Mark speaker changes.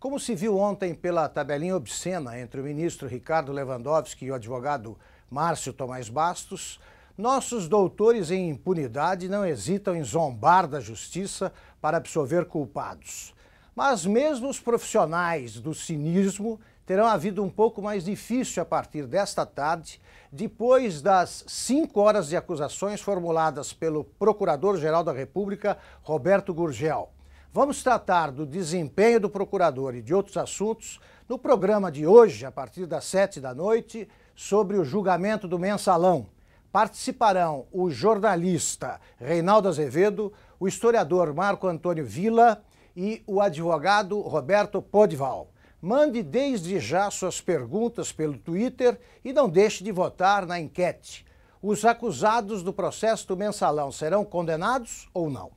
Speaker 1: Como se viu ontem pela tabelinha obscena entre o ministro Ricardo Lewandowski e o advogado Márcio Tomás Bastos, nossos doutores em impunidade não hesitam em zombar da justiça para absolver culpados. Mas mesmo os profissionais do cinismo terão a vida um pouco mais difícil a partir desta tarde, depois das cinco horas de acusações formuladas pelo Procurador-Geral da República, Roberto Gurgel. Vamos tratar do desempenho do procurador e de outros assuntos no programa de hoje, a partir das sete da noite, sobre o julgamento do mensalão. Participarão o jornalista Reinaldo Azevedo, o historiador Marco Antônio Vila e o advogado Roberto Podval. Mande desde já suas perguntas pelo Twitter e não deixe de votar na enquete. Os acusados do processo do mensalão serão condenados ou não?